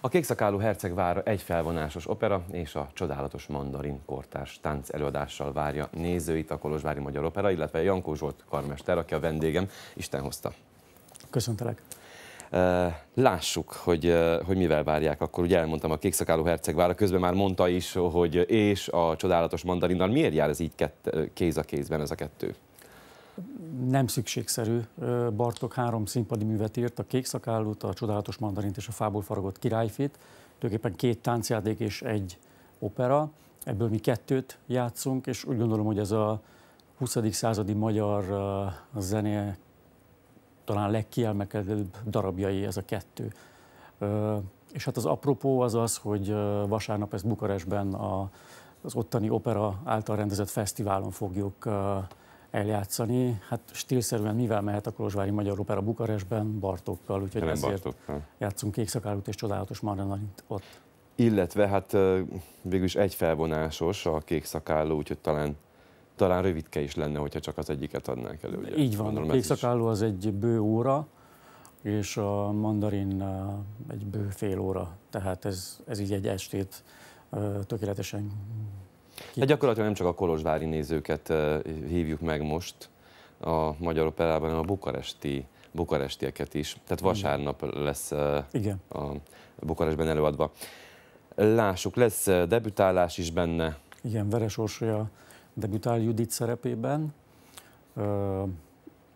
A Kékszakálú Hercegvár egy felvonásos opera és a csodálatos mandarin kortárs tánc előadással várja nézőit a Kolozsvári Magyar Opera, illetve Jankó Zsolt karmester, aki a vendégem. Isten hozta. Köszöntelek. Lássuk, hogy, hogy mivel várják. Akkor ugye elmondtam a kékszakáló vára. közben már mondta is, hogy és a csodálatos mandarinnal. Miért jár ez így kett, kéz a kézben ez a kettő? nem szükségszerű. Bartok három színpadi művet írt, a Kék szakállót, a Csodálatos mandarint és a Fából faragott királyfit. Tulajdonképpen két táncjáték és egy opera. Ebből mi kettőt játszunk, és úgy gondolom, hogy ez a 20. századi magyar zené talán legkiemelkedőbb darabjai ez a kettő. És hát az apropó az az, hogy vasárnap ezt Bukarestben a, az ottani opera által rendezett fesztiválon fogjuk eljátszani. Hát stílszerűen mivel mehet a Kolozsvári Magyar Opera Bukarestben? Bartókkal, úgyhogy Nem ezért Bartókkal. játszunk Kékszakálút és Csodálatos Marnanyt ott. Illetve hát végülis egy felvonásos a kék szakálló, úgyhogy talán talán rövidke is lenne, hogyha csak az egyiket adnánk elő. Ugye? Így van, Mondom, a kék szakálló az egy bő óra, és a mandarin egy bő fél óra, tehát ez, ez így egy estét tökéletesen ki. De hát gyakorlatilag nem csak a kolozsvári nézőket eh, hívjuk meg most a Magyar Operában, hanem a bukaresti bukarestieket is. Tehát vasárnap lesz eh, Igen. a Bukarestben előadva. Lássuk, lesz eh, debütálás is benne. Igen, Veres Orsolya debütál Judit szerepében,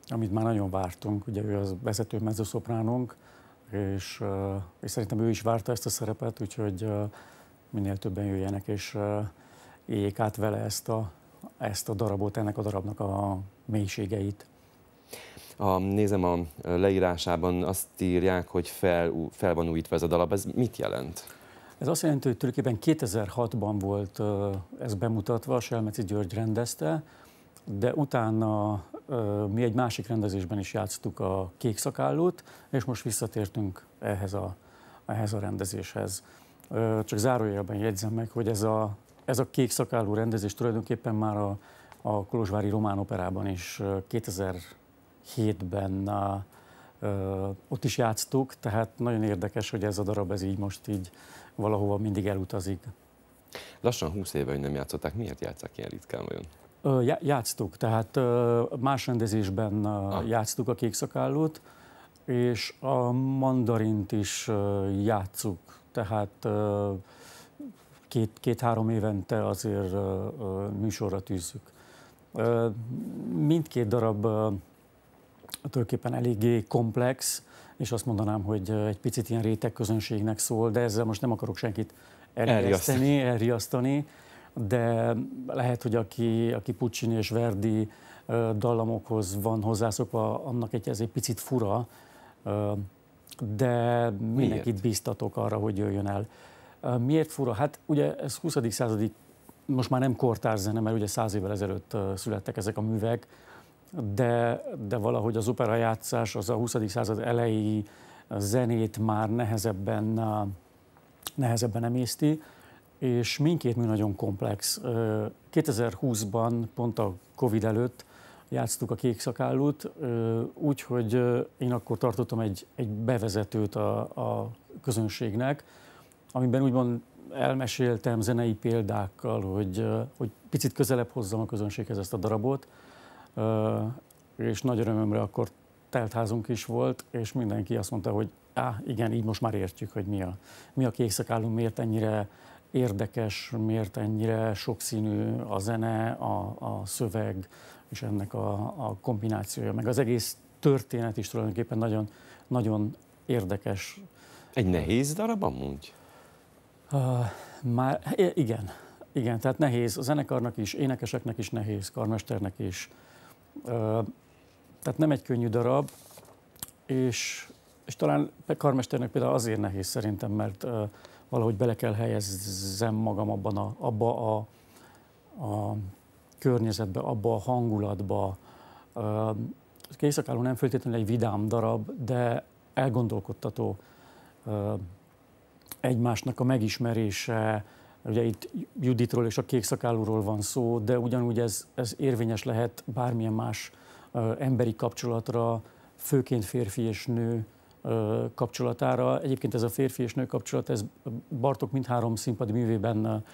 amit már nagyon vártunk, ugye ő az vezető mezzoszopránunk, és, és szerintem ő is várta ezt a szerepet, úgyhogy minél többen jöjjenek, és éljék át vele ezt a, ezt a darabot, ennek a darabnak a mélységeit. A, nézem a leírásában, azt írják, hogy fel, fel van újítva ez a darab. Ez mit jelent? Ez azt jelenti, hogy tulajdonképpen 2006-ban volt ez bemutatva, Selmeci György rendezte, de utána mi egy másik rendezésben is játsztuk a Kék szakállót, és most visszatértünk ehhez a, ehhez a rendezéshez. Csak zárójelben jegyzem meg, hogy ez a ez a kék szakálú rendezés tulajdonképpen már a, a Kolozsvári Román Operában is 2007-ben a, ott is játsztuk, tehát nagyon érdekes, hogy ez a darab ez így most így valahova mindig elutazik. Lassan 20 éve, hogy nem játszották, miért játszák ilyen ritkán vajon? já, játsztuk, tehát más rendezésben ah. játsztuk a kék szakállót, és a mandarint is játszuk, tehát két, két-három évente azért műsorra tűzzük. Mindkét darab tulajdonképpen eléggé komplex, és azt mondanám, hogy egy picit ilyen rétegközönségnek szól, de ezzel most nem akarok senkit elriasztani, elriasztani de lehet, hogy aki, aki Puccini és Verdi dallamokhoz van hozzászokva, annak egy, ez egy picit fura, de mindenkit Miért? bíztatok arra, hogy jöjjön el. Miért fura? Hát ugye ez 20. századi, most már nem kortárs zene, mert ugye száz évvel ezelőtt születtek ezek a művek, de, de valahogy az játszás, az a 20. század elejé zenét már nehezebben, nehezebben emészti, és mindkét mű nagyon komplex. 2020-ban, pont a Covid előtt játsztuk a Kék Szakállót, úgyhogy én akkor tartottam egy, egy bevezetőt a, a közönségnek, amiben úgymond elmeséltem zenei példákkal, hogy, hogy picit közelebb hozzam a közönséghez ezt a darabot, és nagy örömömre akkor teltházunk is volt, és mindenki azt mondta, hogy á, igen, így most már értjük, hogy mi a, mi a állunk, miért ennyire érdekes, miért ennyire sokszínű a zene, a, a szöveg, és ennek a, a kombinációja, meg az egész történet is tulajdonképpen nagyon, nagyon érdekes. Egy nehéz darab amúgy? Uh, már, eh, igen, igen, tehát nehéz, a zenekarnak is, énekeseknek is nehéz, karmesternek is. Uh, tehát nem egy könnyű darab, és, és talán karmesternek például azért nehéz szerintem, mert uh, valahogy bele kell helyezzem magam abban a, abba a, a környezetbe, abba a hangulatba. Uh, Készakáló nem feltétlenül egy vidám darab, de elgondolkodtató. Uh, egymásnak a megismerése, ugye itt Juditról és a kékszakállóról van szó, de ugyanúgy ez, ez érvényes lehet bármilyen más ö, emberi kapcsolatra, főként férfi és nő ö, kapcsolatára. Egyébként ez a férfi és nő kapcsolat, ez Bartok mindhárom színpadi művében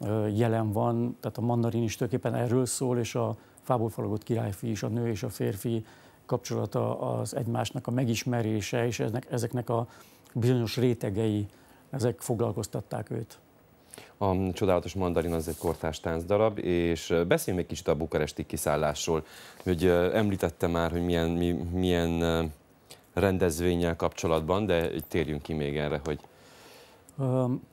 ö, jelen van, tehát a mandarin is tulajdonképpen erről szól, és a fából falagott királyfi is, a nő és a férfi kapcsolata az egymásnak a megismerése, és ezeknek a bizonyos rétegei ezek foglalkoztatták őt. A Csodálatos Mandarin az egy kortás táncdarab, és beszéljünk egy kicsit a bukaresti kiszállásról. Hogy említette már, hogy milyen, mi, milyen rendezvényel kapcsolatban, de térjünk ki még erre, hogy...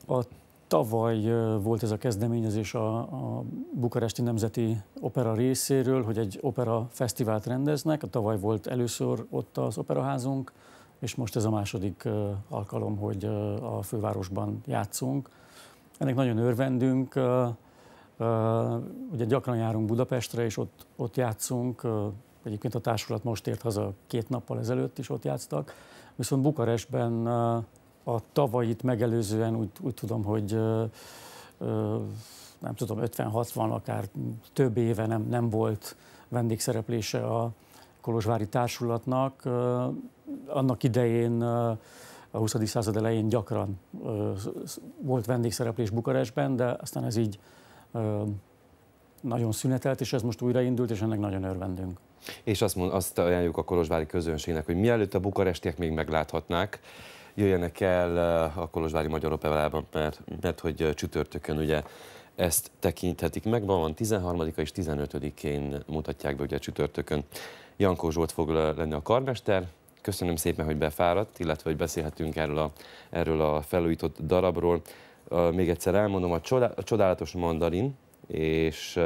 A tavaly volt ez a kezdeményezés a, a Bukaresti Nemzeti Opera részéről, hogy egy opera fesztivált rendeznek. A tavaly volt először ott az operaházunk, és most ez a második alkalom, hogy a fővárosban játszunk. Ennek nagyon örvendünk, ugye gyakran járunk Budapestre, és ott, ott játszunk, egyébként a társulat most ért haza két nappal ezelőtt is ott játsztak, viszont Bukarestben a tavalyit megelőzően úgy, úgy tudom, hogy nem tudom, 50-60, akár több éve nem, nem volt vendégszereplése a, Kolozsvári Társulatnak annak idején a 20. század elején gyakran volt vendégszereplés Bukarestben, de aztán ez így nagyon szünetelt, és ez most újraindult, és ennek nagyon örvendünk. És azt, mond, azt ajánljuk a kolozsvári közönségnek, hogy mielőtt a bukarestiek még megláthatnák, jöjjenek el a Kolozsvári Magyar Operában, mert, mert hogy csütörtökön ugye ezt tekinthetik meg. van 13-a és 15-én mutatják be ugye csütörtökön Jankó Zsolt fog lenni a karmester. Köszönöm szépen, hogy befáradt, illetve hogy beszélhetünk erről a, erről a felújított darabról. Még egyszer elmondom, a, csodálatos mandarin, és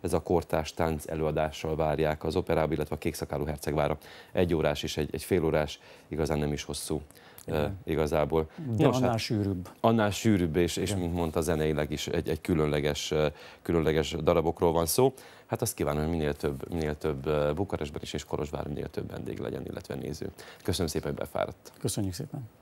ez a kortás tánc előadással várják az operába, illetve a kékszakáló Hercegvára. Egy órás és egy, egy fél órás, igazán nem is hosszú igen. igazából. De Nos, annál hát, sűrűbb. Annál sűrűbb, és, és mint mondta, zeneileg is egy, egy különleges, különleges darabokról van szó. Hát azt kívánom, hogy minél több, minél több Bukarestben is és Korosvár minél több vendég legyen, illetve néző. Köszönöm szépen, hogy befáradt. Köszönjük szépen.